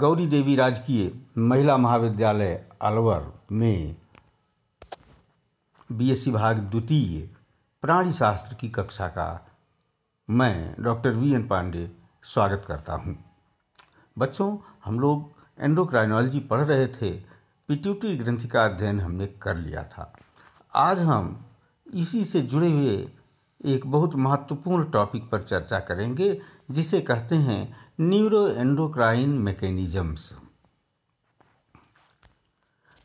गौरी देवी राजकीय महिला महाविद्यालय अलवर में बीएससी भाग द्वितीय प्राणी शास्त्र की कक्षा का मैं डॉक्टर वी एन पांडे स्वागत करता हूं। बच्चों हम लोग एंडोक्राइनोलॉजी पढ़ रहे थे पिट्यूटरी ग्रंथि का अध्ययन हमने कर लिया था आज हम इसी से जुड़े हुए एक बहुत महत्वपूर्ण टॉपिक पर चर्चा करेंगे जिसे कहते हैं न्यूरोएंडोक्राइन मैकेनिज्म्स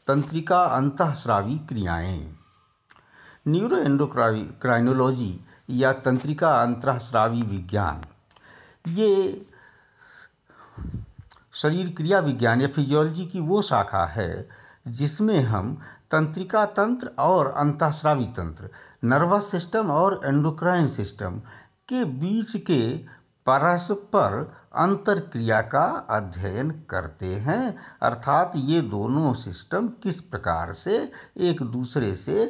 तंत्रिका अंतःस्रावी क्रियाएं न्यूरोएंडोक्राइनोलॉजी या तंत्रिका अंतःस्रावी विज्ञान ये शरीर क्रिया विज्ञान या फिजियोलॉजी की वो शाखा है जिसमें हम तंत्रिका तंत्र और अंतःस्रावी तंत्र नर्वस सिस्टम और एंडोक्राइन सिस्टम के बीच के परस्पर क्रिया का अध्ययन करते हैं अर्थात ये दोनों सिस्टम किस प्रकार से एक दूसरे से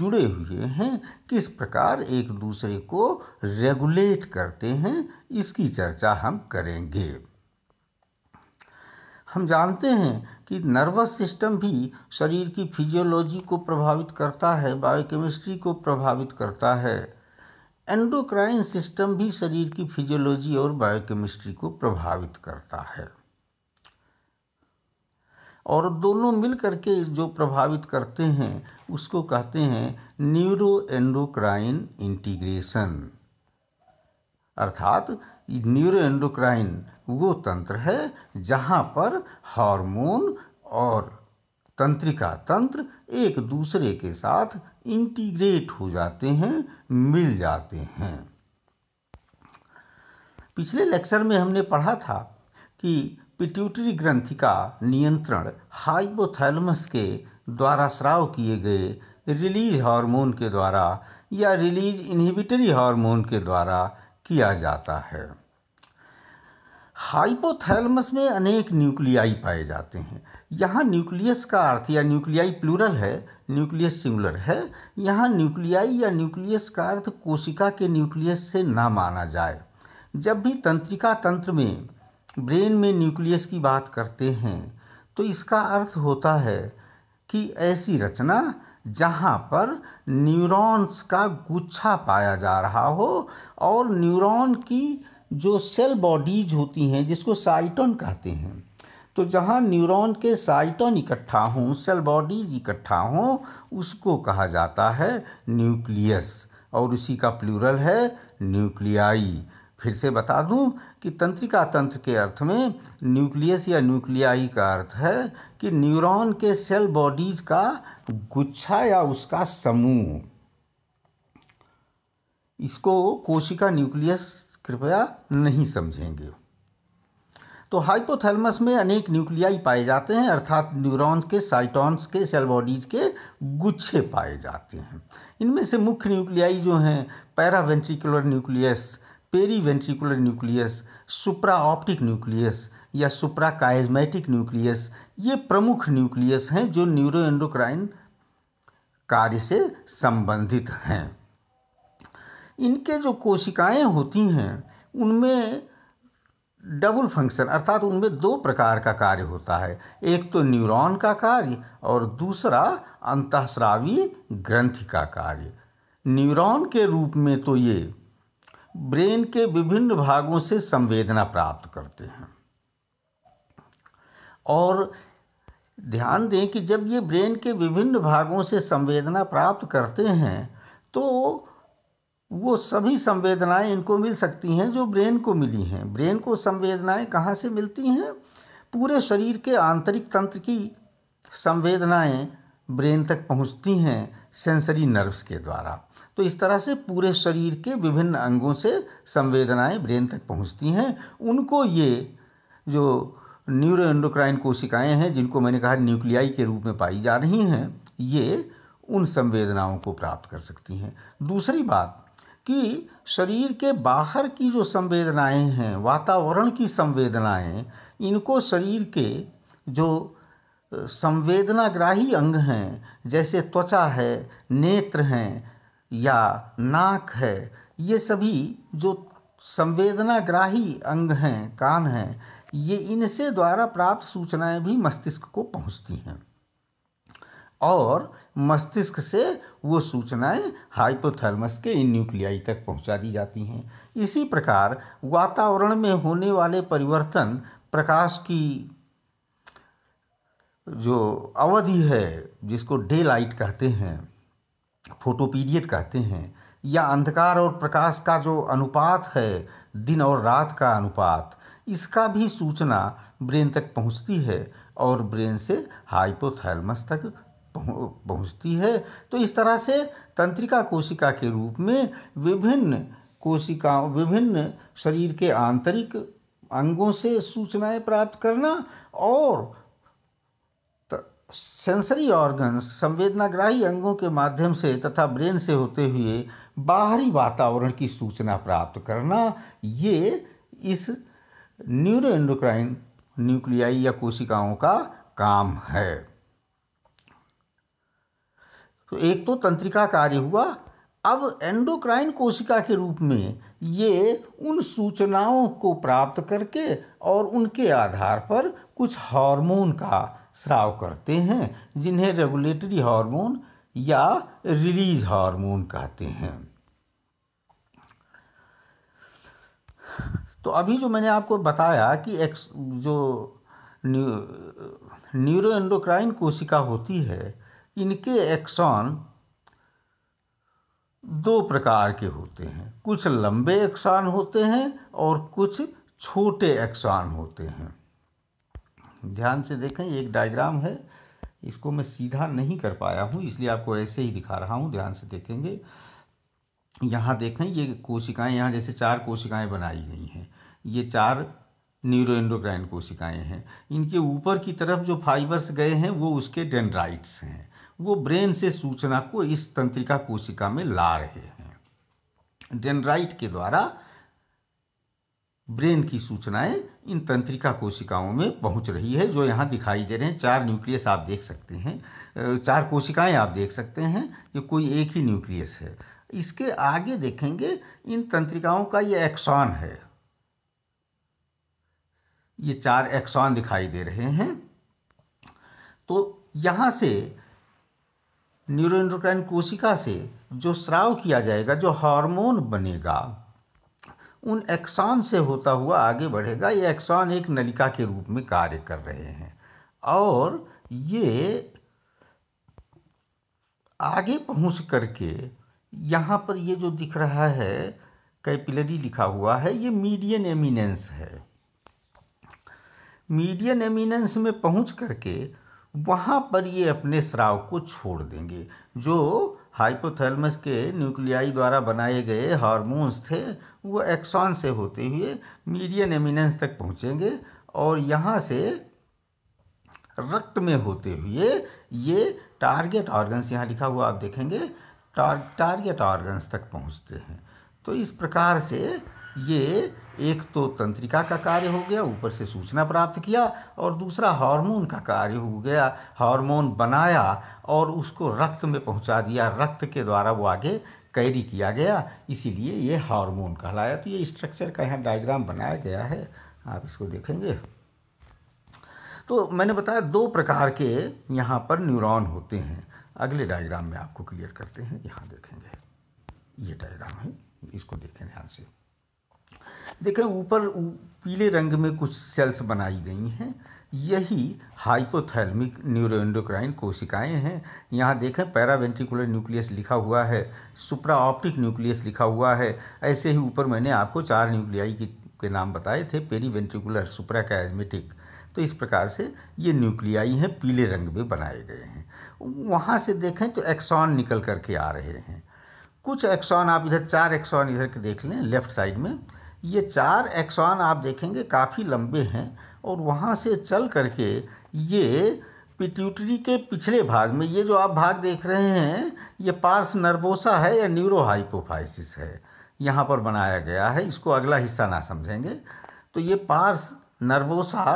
जुड़े हुए हैं किस प्रकार एक दूसरे को रेगुलेट करते हैं इसकी चर्चा हम करेंगे हम जानते हैं कि नर्वस सिस्टम भी शरीर की फिजियोलॉजी को प्रभावित करता है बायोकेमिस्ट्री को प्रभावित करता है एंडोक्राइन सिस्टम भी शरीर की फिजियोलॉजी और बायोकेमिस्ट्री को प्रभावित करता है और दोनों मिल करके जो प्रभावित करते हैं उसको कहते हैं न्यूरो एंडोक्राइन इंटीग्रेशन अर्थात न्यूरो एंडोक्राइन वो तंत्र है जहाँ पर हार्मोन और तंत्रिका तंत्र एक दूसरे के साथ इंटीग्रेट हो जाते हैं मिल जाते हैं पिछले लेक्चर में हमने पढ़ा था कि पिट्यूटरी ग्रंथि का नियंत्रण हाइपोथैलमस के द्वारा स्राव किए गए रिलीज हार्मोन के द्वारा या रिलीज इनहिबिटरी हार्मोन के द्वारा किया जाता है हाइपोथैलमस में अनेक न्यूक्लियाई पाए जाते हैं यहाँ न्यूक्लियस का अर्थ या न्यूक्लियाई प्लूरल है न्यूक्लियस सिंगुलर है यहाँ न्यूक्लियाई या न्यूक्लियस का अर्थ कोशिका के न्यूक्लियस से ना माना जाए जब भी तंत्रिका तंत्र में ब्रेन में न्यूक्लियस की बात करते हैं तो इसका अर्थ होता है कि ऐसी रचना जहाँ पर न्यूरॉन्स का गुच्छा पाया जा रहा हो और न्यूरॉन की जो सेल बॉडीज होती हैं जिसको साइटोन कहते हैं तो जहाँ न्यूरॉन के साइटोन इकट्ठा हों सेल बॉडीज इकट्ठा हों उसको कहा जाता है न्यूक्लियस और उसी का प्लूरल है न्यूक्लियाई फिर से बता दूं कि तंत्रिका तंत्र के अर्थ में न्यूक्लियस या न्यूक्लियाई का अर्थ है कि न्यूरॉन के सेल बॉडीज का गुच्छा या उसका समूह इसको कोशिका न्यूक्लियस कृपया नहीं समझेंगे तो हाइपोथैलेमस में अनेक न्यूक्लियाई पाए जाते हैं अर्थात न्यूरॉन्स के साइटॉन्स के सेल बॉडीज के गुच्छे पाए जाते हैं इनमें से मुख्य न्यूक्लियाई जो हैं paraventricular nucleus periventricular nucleus supraoptic nucleus या सुप्रा काइजमेटिक न्यूक्लियस ये प्रमुख न्यूक्लियस हैं जो न्यूरोएंडोक्राइन कार्य से संबंधित हैं इनके जो कोशिकाएं होती हैं उनमें डबल फंक्शन अर्थात उनमें दो प्रकार का कार्य होता है एक तो न्यूरॉन का कार्य और दूसरा अंतःस्रावी ग्रंथि का कार्य न्यूरॉन के रूप में तो ये ब्रेन के विभिन्न भागों से संवेदना प्राप्त करते हैं और ध्यान दें कि जब ये ब्रेन के विभिन्न भागों से संवेदना प्राप्त करते हैं तो वो सभी संवेदनाएं इनको मिल सकती हैं जो ब्रेन को मिली हैं ब्रेन को संवेदनाएं कहाँ से मिलती हैं पूरे शरीर के आंतरिक तंत्र की संवेदनाएं ब्रेन तक पहुँचती हैं सेंसरी नर्व्स के द्वारा तो इस तरह से पूरे शरीर के विभिन्न अंगों से संवेदनाएं ब्रेन तक पहुँचती हैं उनको ये जो न्यूरो एंडोक्राइन कोशिकाएं हैं जिनको मैंने कहा न्यूक्लियाई के रूप में पाई जा रही हैं ये उन संवेदनाओं को प्राप्त कर सकती हैं दूसरी बात कि शरीर के बाहर की जो संवेदनाएं हैं वातावरण की संवेदनाएं इनको शरीर के जो संवेदनाग्राही अंग हैं जैसे त्वचा है नेत्र हैं या नाक है ये सभी जो संवेदनाग्राही अंग हैं कान हैं ये इनसे द्वारा प्राप्त सूचनाएं भी मस्तिष्क को पहुंचती हैं और मस्तिष्क से वो सूचनाएं हाइपोथैलमस के इन न्यूक्लियाई तक पहुंचा दी जाती हैं इसी प्रकार वातावरण में होने वाले परिवर्तन प्रकाश की जो अवधि है जिसको डे लाइट कहते हैं फोटोपीरियड कहते हैं या अंधकार और प्रकाश का जो अनुपात है दिन और रात का अनुपात इसका भी सूचना ब्रेन तक पहुंचती है और ब्रेन से हाइपोथैलमस तक पहुँचती है तो इस तरह से तंत्रिका कोशिका के रूप में विभिन्न कोशिकाओं विभिन्न शरीर के आंतरिक अंगों से सूचनाएं प्राप्त करना और सेंसरी ऑर्गन्स संवेदनाग्राही अंगों के माध्यम से तथा ब्रेन से होते हुए बाहरी वातावरण की सूचना प्राप्त करना ये इस न्यूरोएंडोक्राइन न्यूक्लियाई या कोशिकाओं का काम है तो एक तो तंत्रिका कार्य हुआ अब एंडोक्राइन कोशिका के रूप में ये उन सूचनाओं को प्राप्त करके और उनके आधार पर कुछ हार्मोन का स्राव करते हैं जिन्हें रेगुलेटरी हार्मोन या रिलीज हार्मोन कहते हैं तो अभी जो मैंने आपको बताया कि एक्स जो न्यूरो एंडोक्राइन कोशिका होती है इनके एक्सॉन दो प्रकार के होते हैं कुछ लंबे एक्सॉन होते हैं और कुछ छोटे एक्सॉन होते हैं ध्यान से देखें एक डायग्राम है इसको मैं सीधा नहीं कर पाया हूँ इसलिए आपको ऐसे ही दिखा रहा हूँ ध्यान से देखेंगे यहाँ देखें ये कोशिकाएं यहाँ जैसे चार कोशिकाएं बनाई गई हैं ये चार न्यूरो एंडोक्राइन कोशिकाएं हैं इनके ऊपर की तरफ जो फाइबर्स गए हैं वो उसके डेंड्राइट्स हैं वो ब्रेन से सूचना को इस तंत्रिका कोशिका में ला रहे हैं डेनराइट के द्वारा ब्रेन की सूचनाएं इन तंत्रिका कोशिकाओं में पहुंच रही है जो यहाँ दिखाई दे रहे हैं चार न्यूक्लियस आप देख सकते हैं चार कोशिकाएं आप देख सकते हैं ये कोई एक ही न्यूक्लियस है इसके आगे देखेंगे इन तंत्रिकाओं का ये एक्सॉन है ये चार एक्सॉन दिखाई दे रहे हैं तो यहाँ से न्यूरोइंडोक्राइन कोशिका से जो स्राव किया जाएगा जो हार्मोन बनेगा उन एक्सॉन से होता हुआ आगे बढ़ेगा ये एक्सॉन एक नलिका के रूप में कार्य कर रहे हैं और ये आगे पहुंच करके यहाँ पर ये जो दिख रहा है कैपिलरी लिखा हुआ है ये मीडियन एमिनेंस है मीडियन एमिनेंस में पहुंच करके वहाँ पर ये अपने स्राव को छोड़ देंगे जो हाइपोथैलमस के न्यूक्लियाई द्वारा बनाए गए हार्मोन्स थे वो एक्सॉन से होते हुए मीडियन एमिनेंस तक पहुँचेंगे और यहाँ से रक्त में होते हुए ये टारगेट ऑर्गन्स यहाँ लिखा हुआ आप देखेंगे टार, टारगेट ऑर्गन्स तक पहुँचते हैं तो इस प्रकार से ये एक तो तंत्रिका का कार्य हो गया ऊपर से सूचना प्राप्त किया और दूसरा हार्मोन का कार्य हो गया हार्मोन बनाया और उसको रक्त में पहुंचा दिया रक्त के द्वारा वो आगे कैरी किया गया इसीलिए ये हार्मोन कहलाया तो ये स्ट्रक्चर का यहाँ डायग्राम बनाया गया है आप इसको देखेंगे तो मैंने बताया दो प्रकार के यहाँ पर न्यूरॉन होते हैं अगले डायग्राम में आपको क्लियर करते हैं यहाँ देखेंगे ये डायग्राम है इसको देखें ध्यान से देखें ऊपर पीले रंग में कुछ सेल्स बनाई गई हैं यही हाइपोथैलमिक न्यूरोएंडोक्राइन कोशिकाएं हैं यहाँ देखें पैरावेंट्रिकुलर न्यूक्लियस लिखा हुआ है सुप्रा ऑप्टिक न्यूक्लियस लिखा हुआ है ऐसे ही ऊपर मैंने आपको चार न्यूक्लियाई के नाम बताए थे पेरीवेंट्रिकुलर कैजमेटिक तो इस प्रकार से ये न्यूक्लियाई हैं पीले रंग में बनाए गए हैं वहाँ से देखें तो एक्सॉन निकल करके आ रहे हैं कुछ एक्सॉन आप इधर चार एक्सॉन इधर के देख लें लेफ्ट साइड में ये चार एक्सॉन आप देखेंगे काफ़ी लंबे हैं और वहाँ से चल करके ये पिट्यूटरी के पिछले भाग में ये जो आप भाग देख रहे हैं ये पार्स नर्वोसा है या न्यूरोहाइपोफाइसिस है यहाँ पर बनाया गया है इसको अगला हिस्सा ना समझेंगे तो ये पार्स नर्वोसा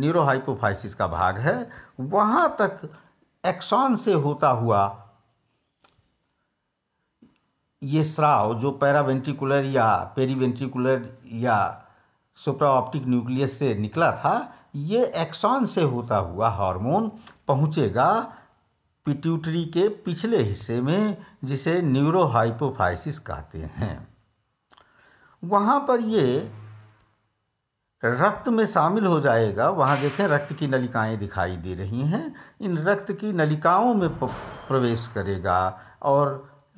न्यूरोहाइपोफाइसिस का भाग है वहाँ तक एक्सॉन से होता हुआ ये स्राव जो पैरावेंट्रिकुलर या पेरीवेंट्रिकुलर या सुप्राऑप्टिक न्यूक्लियस से निकला था ये एक्सॉन से होता हुआ हार्मोन पहुँचेगा पिट्यूटरी के पिछले हिस्से में जिसे न्यूरोहाइपोफाइसिस कहते हैं वहाँ पर ये रक्त में शामिल हो जाएगा वहाँ देखें रक्त की नलिकाएं दिखाई दे रही हैं इन रक्त की नलिकाओं में प्रवेश करेगा और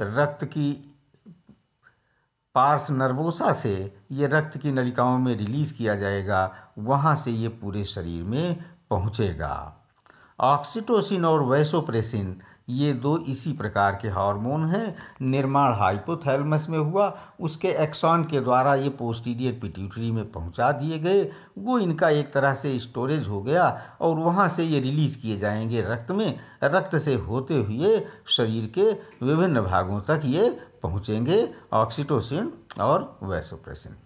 रक्त की पार्स नर्वोसा से ये रक्त की नलिकाओं में रिलीज़ किया जाएगा वहाँ से ये पूरे शरीर में पहुँचेगा ऑक्सीटोसिन और वैसोप्रेसिन ये दो इसी प्रकार के हार्मोन हैं निर्माण हाइपोथैलमस में हुआ उसके एक्सॉन के द्वारा ये पोस्टीरियर पिट्यूटरी में पहुंचा दिए गए वो इनका एक तरह से स्टोरेज हो गया और वहाँ से ये रिलीज किए जाएंगे रक्त में रक्त से होते हुए शरीर के विभिन्न भागों तक ये पहुँचेंगे ऑक्सीटोसिन और वैसोप्रेसिन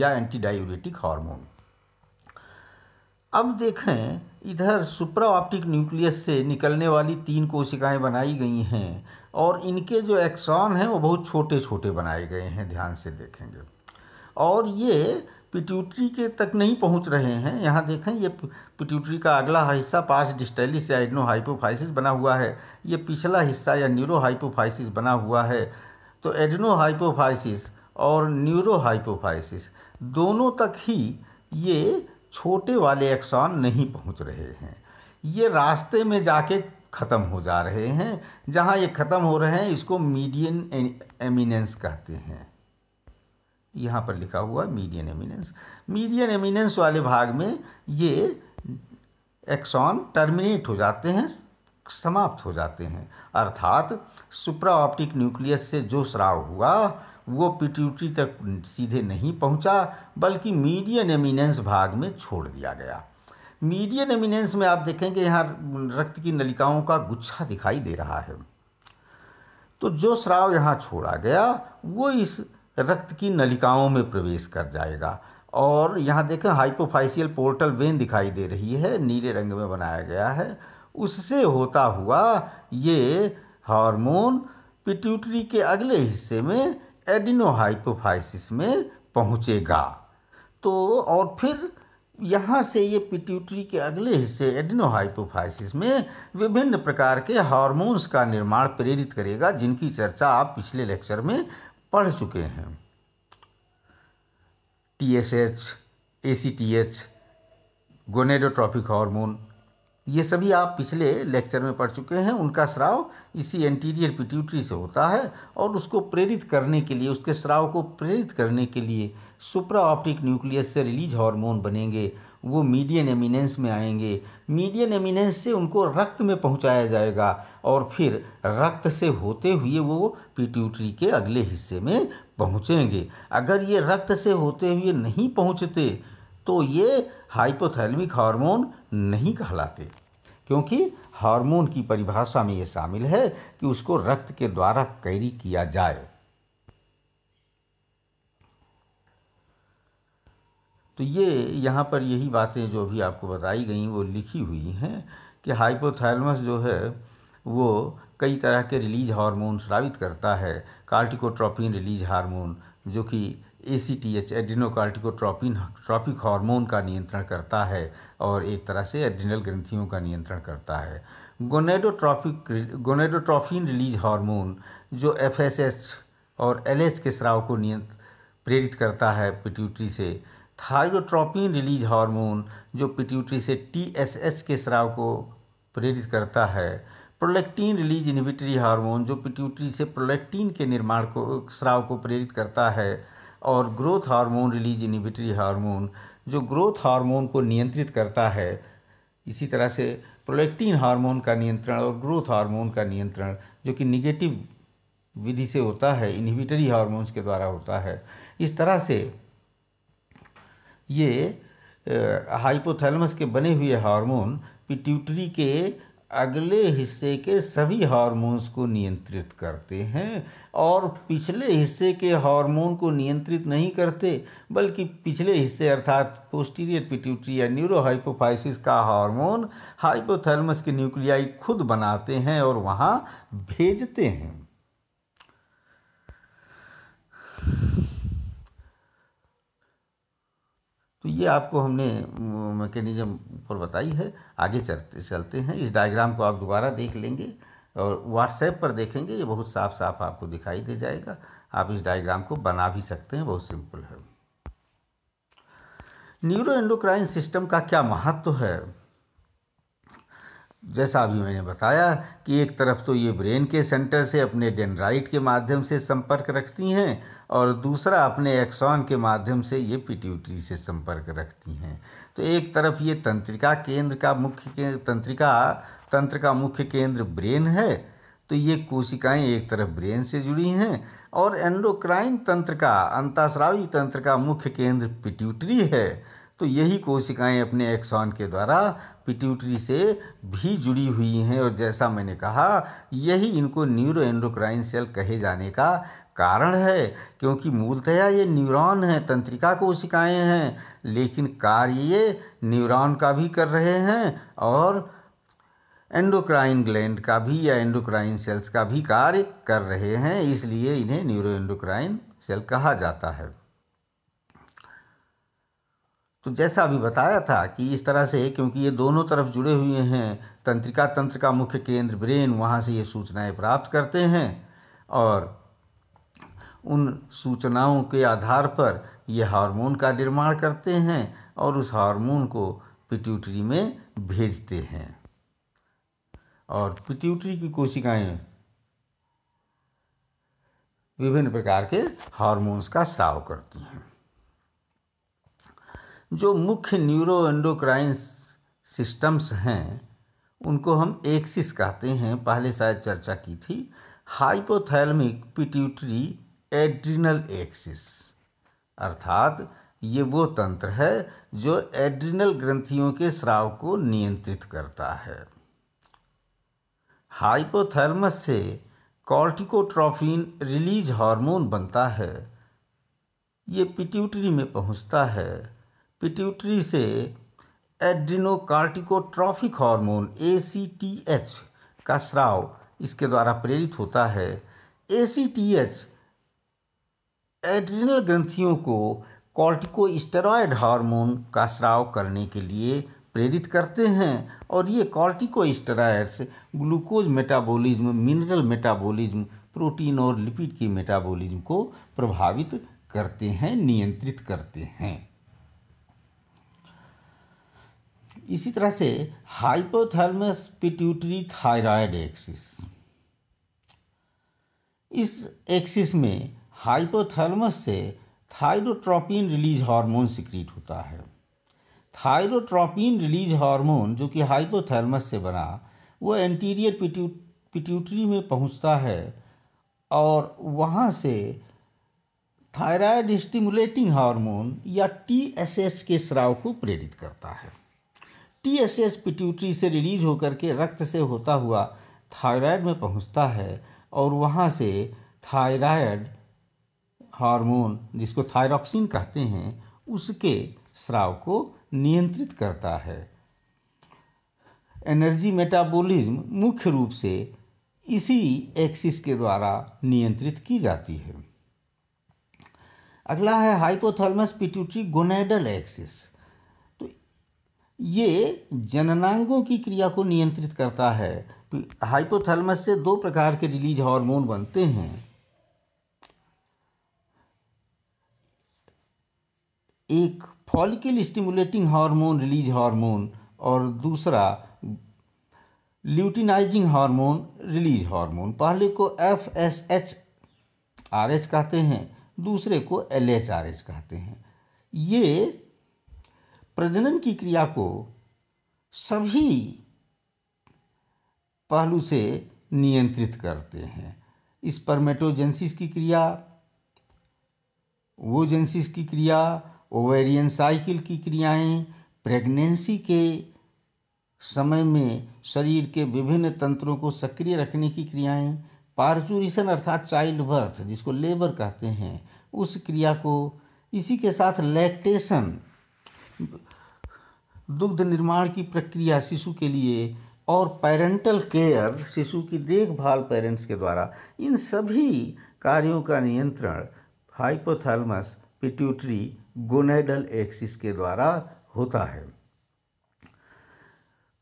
या एंटीडायूरेटिक हार्मोन अब देखें इधर ऑप्टिक न्यूक्लियस से निकलने वाली तीन कोशिकाएं बनाई गई हैं और इनके जो एक्सॉन हैं वो बहुत छोटे छोटे बनाए गए हैं ध्यान से देखेंगे और ये पिट्यूटरी के तक नहीं पहुंच रहे हैं यहाँ देखें ये पिट्यूटरी का अगला हिस्सा पास डिस्टेलिस या एडनो हाइपोफाइसिस बना हुआ है ये पिछला हिस्सा या न्यूरो हाइपोफाइसिस बना हुआ है तो एडनो हाइपोफाइसिस और न्यूरो हाइपोफाइसिस दोनों तक ही ये छोटे वाले एक्सॉन नहीं पहुंच रहे हैं ये रास्ते में जाके ख़त्म हो जा रहे हैं जहां ये ख़त्म हो रहे हैं इसको मीडियन एमिनेंस कहते हैं यहाँ पर लिखा हुआ मीडियन एमिनेंस मीडियन एमिनेंस वाले भाग में ये एक्सॉन टर्मिनेट हो जाते हैं समाप्त हो जाते हैं अर्थात सुप्रा ऑप्टिक न्यूक्लियस से जो स्राव हुआ वो पीटीयूटी तक सीधे नहीं पहुंचा बल्कि मीडियन एमिनेंस भाग में छोड़ दिया गया मीडियन एमिनेंस में आप देखेंगे यहाँ रक्त की नलिकाओं का गुच्छा दिखाई दे रहा है तो जो श्राव यहाँ छोड़ा गया वो इस रक्त की नलिकाओं में प्रवेश कर जाएगा और यहाँ देखें हाइपोफाइसियल पोर्टल वेन दिखाई दे रही है नीले रंग में बनाया गया है उससे होता हुआ ये हार्मोन पिट्यूटरी के अगले हिस्से में एडिनोहाइपोफाइसिस में पहुँचेगा तो और फिर यहाँ से ये पिट्यूटरी के अगले हिस्से एडिनोहाइपोफाइसिस में विभिन्न प्रकार के हार्मोन्स का निर्माण प्रेरित करेगा जिनकी चर्चा आप पिछले लेक्चर में पढ़ चुके हैं T S H A C T H gonadotrophic hormone ये सभी आप पिछले लेक्चर में पढ़ चुके हैं उनका स्राव इसी एंटीरियर पिट्यूटरी से होता है और उसको प्रेरित करने के लिए उसके स्राव को प्रेरित करने के लिए सुप्रा ऑप्टिक न्यूक्लियस से रिलीज हार्मोन बनेंगे वो मीडियन एमिनेंस में आएंगे मीडियन एमिनेंस से उनको रक्त में पहुंचाया जाएगा और फिर रक्त से होते हुए वो पिट्यूटरी के अगले हिस्से में पहुंचेंगे अगर ये रक्त से होते हुए नहीं पहुंचते तो ये हाइपोथैलमिक हार्मोन नहीं कहलाते क्योंकि हार्मोन की परिभाषा में ये शामिल है कि उसको रक्त के द्वारा कैरी किया जाए तो ये यहाँ पर यही बातें जो भी आपको बताई गई वो लिखी हुई हैं कि हाइपोथैलमस जो है वो कई तरह के रिलीज हार्मोन स्रावित करता है कार्टिकोट्रोपिन रिलीज हार्मोन जो कि A C T H adrenocorticotropin tropic hormone का नियंत्रण करता है और एक तरह से एडिनल ग्रंथियों का नियंत्रण करता है गोनेडोट्रॉपिक गोनेडोट्रॉफिन रिलीज हार्मोन जो एफ एस एच और एल एच के स्राव को नियंत्र प्रेरित करता है पिट्यूटरी से थायरोट्रॉपिन रिलीज हार्मोन जो पिट्यूटरी से टी एस एच के स्राव को प्रेरित करता है प्रोलेक्टीन रिलीज इनहिबिटरी हार्मोन जो पिट्यूटरी से प्रोलेक्टीन के निर्माण को स्राव को प्रेरित करता है और growth hormone release inhibitory hormone जो ग्रोथ हार्मोन को नियंत्रित करता है इसी तरह से प्रोलेक्टिन हार्मोन का नियंत्रण और ग्रोथ हार्मोन का नियंत्रण जो कि निगेटिव विधि से होता है इनहिबिटरी हार्मोन्स के द्वारा होता है इस तरह से ये हाइपोथैलमस के बने हुए हार्मोन पिट्यूटरी के अगले हिस्से के सभी हार्मोन्स को नियंत्रित करते हैं और पिछले हिस्से के हार्मोन को नियंत्रित नहीं करते बल्कि पिछले हिस्से अर्थात पोस्टीरियर पिट्यूटरी या न्यूरोहाइपोफाइसिस का हार्मोन हाइपोथैलमस के न्यूक्लियाई खुद बनाते हैं और वहाँ भेजते हैं तो ये आपको हमने मैकेनिज़्म पर बताई है आगे चलते चलते हैं इस डायग्राम को आप दोबारा देख लेंगे और व्हाट्सएप पर देखेंगे ये बहुत साफ साफ आपको दिखाई दे जाएगा आप इस डायग्राम को बना भी सकते हैं बहुत सिंपल है न्यूरो एंडोक्राइन सिस्टम का क्या महत्व तो है जैसा अभी मैंने बताया कि एक तरफ तो ये ब्रेन के सेंटर से अपने डेनराइट के माध्यम से संपर्क रखती हैं और दूसरा अपने एक्सॉन के माध्यम से ये पिट्यूटरी से संपर्क रखती हैं तो एक तरफ ये तंत्रिका केंद्र का मुख्य तंत्रिका तंत्र का मुख्य केंद्र ब्रेन है तो ये कोशिकाएं एक तरफ ब्रेन से जुड़ी हैं और एंडोक्राइन तंत्र का अंताश्रावी तंत्र का मुख्य केंद्र पिट्यूटरी है तो यही कोशिकाएं अपने एक्सॉन के द्वारा पिट्यूटरी से भी जुड़ी हुई हैं और जैसा मैंने कहा यही इनको न्यूरो एंडोक्राइन सेल कहे जाने का कारण है क्योंकि मूलतया ये न्यूरॉन हैं तंत्रिका कोशिकाएं हैं लेकिन कार्य ये न्यूरॉन का भी कर रहे हैं और एंडोक्राइन ग्लैंड का भी या एंडोक्राइन सेल्स का भी कार्य कर रहे हैं इसलिए इन्हें न्यूरो एंडोक्राइन सेल कहा जाता है तो जैसा अभी बताया था कि इस तरह से क्योंकि ये दोनों तरफ जुड़े हुए हैं तंत्रिका तंत्र का मुख्य केंद्र ब्रेन वहाँ से ये सूचनाएं प्राप्त करते हैं और उन सूचनाओं के आधार पर ये हार्मोन का निर्माण करते हैं और उस हार्मोन को पिट्यूटरी में भेजते हैं और पिट्यूटरी की कोशिकाएं विभिन्न प्रकार के हार्मोन्स का स्राव करती हैं जो मुख्य न्यूरोएंडोक्राइन सिस्टम्स हैं उनको हम एक्सिस कहते हैं पहले शायद चर्चा की थी हाइपोथैलमिक पिट्यूटरी एड्रिनल एक्सिस अर्थात ये वो तंत्र है जो एड्रिनल ग्रंथियों के स्राव को नियंत्रित करता है हाइपोथैलमस से कॉर्टिकोट्रोफिन रिलीज हार्मोन बनता है ये पिट्यूटरी में पहुंचता है पिट्यूटरी से एड्रिनोकार्टिकोट्रॉफिक हार्मोन ए का स्राव इसके द्वारा प्रेरित होता है ए एड्रिनल ग्रंथियों को कॉर्टिकोस्टेरॉयड हार्मोन का स्राव करने के लिए प्रेरित करते हैं और ये corticosteroids glucose metabolism mineral metabolism protein और लिपिड की मेटाबॉलिज्म को प्रभावित करते हैं नियंत्रित करते हैं इसी तरह से हाइपोथैलमस पिट्यूटरी थायराइड एक्सिस इस एक्सिस में हाइपोथैलमस से थायरोट्रोपिन रिलीज हार्मोन सिक्रीट होता है थायरोट्रोपिन रिलीज हार्मोन जो कि हाइपोथैलमस से बना वह एंटीरियर पिट्यूटरी में पहुंचता है और वहाँ से थायराइड स्टिमुलेटिंग हार्मोन या टी के स्राव को प्रेरित करता है टी एस एस पिट्यूटरी से रिलीज होकर के रक्त से होता हुआ थायराइड में पहुंचता है और वहाँ से थायराइड हार्मोन जिसको थायरॉक्सिन कहते हैं उसके स्राव को नियंत्रित करता है एनर्जी मेटाबॉलिज्म मुख्य रूप से इसी एक्सिस के द्वारा नियंत्रित की जाती है अगला है हाइपोथर्मस पिट्यूटरी गोनेडल एक्सिस ये जननांगों की क्रिया को नियंत्रित करता है हाइपोथैलेमस से दो प्रकार के रिलीज हार्मोन बनते हैं एक follicle stimulating hormone release hormone और दूसरा ल्यूटिनाइजिंग हार्मोन रिलीज हार्मोन पहले को F S H R H कहते हैं दूसरे को एल एच आर एच कहते हैं ये प्रजनन की क्रिया को सभी पहलू से नियंत्रित करते हैं इस परमेटोजेंसिस की क्रिया वोजेंसिस की क्रिया ओवेरियन साइकिल की क्रियाएं प्रेगनेंसी के समय में शरीर के विभिन्न तंत्रों को सक्रिय रखने की क्रियाएं पार्चुरिशन अर्थात चाइल्ड बर्थ जिसको लेबर कहते हैं उस क्रिया को इसी के साथ लैक्टेशन दुग्ध निर्माण की प्रक्रिया शिशु के लिए और पेरेंटल केयर शिशु की देखभाल पेरेंट्स के द्वारा इन सभी कार्यों का नियंत्रण हाइपोथैलमस पिट्यूटरी गोनेडल एक्सिस के द्वारा होता है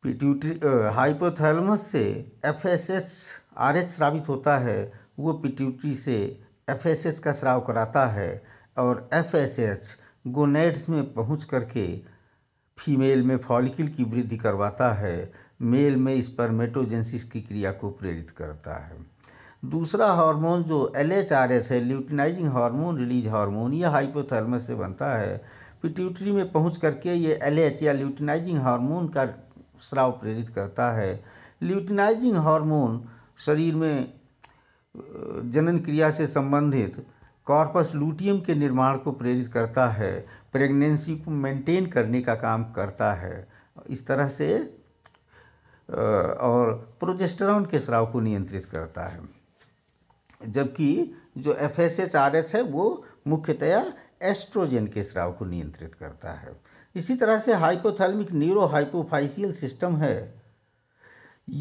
पिट्यूटरी हाइपोथैलमस से F S H R H श्रावित होता है वो पिट्यूटरी से एफ एस एच का स्राव कराता है और एफ एस एच गोनेट्स में पहुँच करके फीमेल में फॉलिकल की वृद्धि करवाता है मेल में इस पर मेटोजेंसिस की क्रिया को प्रेरित करता है दूसरा हार्मोन जो एल एच आर एस है ल्यूटिनाइजिंग हार्मोन रिलीज हार्मोन यह हाइपोथर्मस से बनता है पिट्यूटरी में पहुंच करके ये एल एच या ल्यूटिनाइजिंग हार्मोन का स्राव प्रेरित करता है ल्यूटिनाइजिंग हार्मोन शरीर में जनन क्रिया से संबंधित कॉर्पस लूटियम के निर्माण को प्रेरित करता है प्रेगनेंसी को मेंटेन करने का काम करता है इस तरह से और प्रोजेस्टेरॉन के स्राव को नियंत्रित करता है जबकि जो F S H R H है वो मुख्यतया एस्ट्रोजन के स्राव को नियंत्रित करता है इसी तरह से हाइपोथैलमिक न्यूरो हाइपोफाइसियल सिस्टम है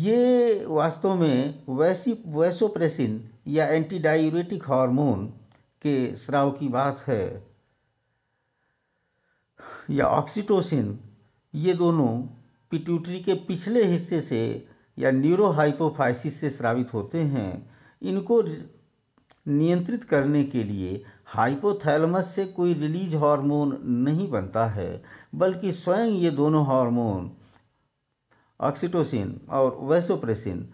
ये वास्तव में वैसी वैसोप्रेसिन या एंटीडायूरेटिक हार्मोन के स्राव की बात है या ऑक्सीटोसिन ये दोनों पिट्यूटरी के पिछले हिस्से से या न्यूरोहाइपोफाइसिस से स्रावित होते हैं इनको नियंत्रित करने के लिए हाइपोथैलमस से कोई रिलीज हार्मोन नहीं बनता है बल्कि स्वयं ये दोनों हार्मोन ऑक्सीटोसिन और वैसोप्रेसिन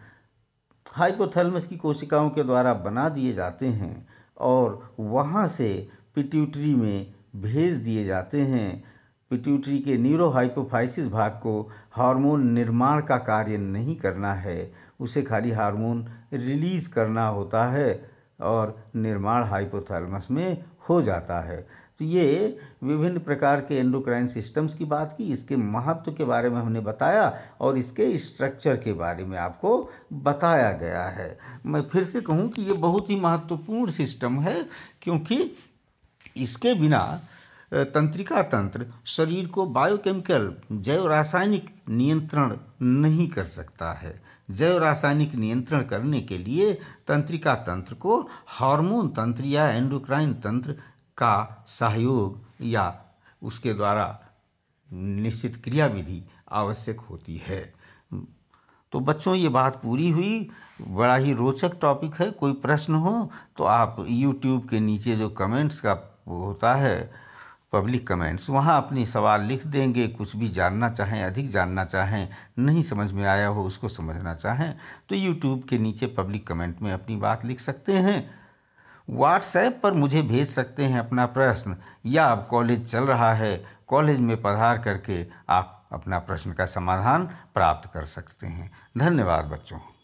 हाइपोथैलमस की कोशिकाओं के द्वारा बना दिए जाते हैं और वहाँ से पिट्यूटरी में भेज दिए जाते हैं पिट्यूटरी के न्यूरोहाइपोफाइसिस भाग को हार्मोन निर्माण का कार्य नहीं करना है उसे खाली हार्मोन रिलीज़ करना होता है और निर्माण हाइपोथैलमस में हो जाता है तो ये विभिन्न प्रकार के एंडोक्राइन सिस्टम्स की बात की इसके महत्व के बारे में हमने बताया और इसके स्ट्रक्चर के बारे में आपको बताया गया है मैं फिर से कहूँ कि ये बहुत ही महत्वपूर्ण सिस्टम है क्योंकि इसके बिना तंत्रिका तंत्र शरीर को बायोकेमिकल जैव रासायनिक नियंत्रण नहीं कर सकता है जैव रासायनिक नियंत्रण करने के लिए तंत्रिका तंत्र को हार्मोन तंत्र या एंडोक्राइन तंत्र का सहयोग या उसके द्वारा निश्चित क्रियाविधि आवश्यक होती है तो बच्चों ये बात पूरी हुई बड़ा ही रोचक टॉपिक है कोई प्रश्न हो तो आप यूट्यूब के नीचे जो कमेंट्स का होता है पब्लिक कमेंट्स वहाँ अपने सवाल लिख देंगे कुछ भी जानना चाहें अधिक जानना चाहें नहीं समझ में आया हो उसको समझना चाहें तो यूट्यूब के नीचे पब्लिक कमेंट में अपनी बात लिख सकते हैं व्हाट्सएप पर मुझे भेज सकते हैं अपना प्रश्न या अब कॉलेज चल रहा है कॉलेज में पधार करके आप अपना प्रश्न का समाधान प्राप्त कर सकते हैं धन्यवाद बच्चों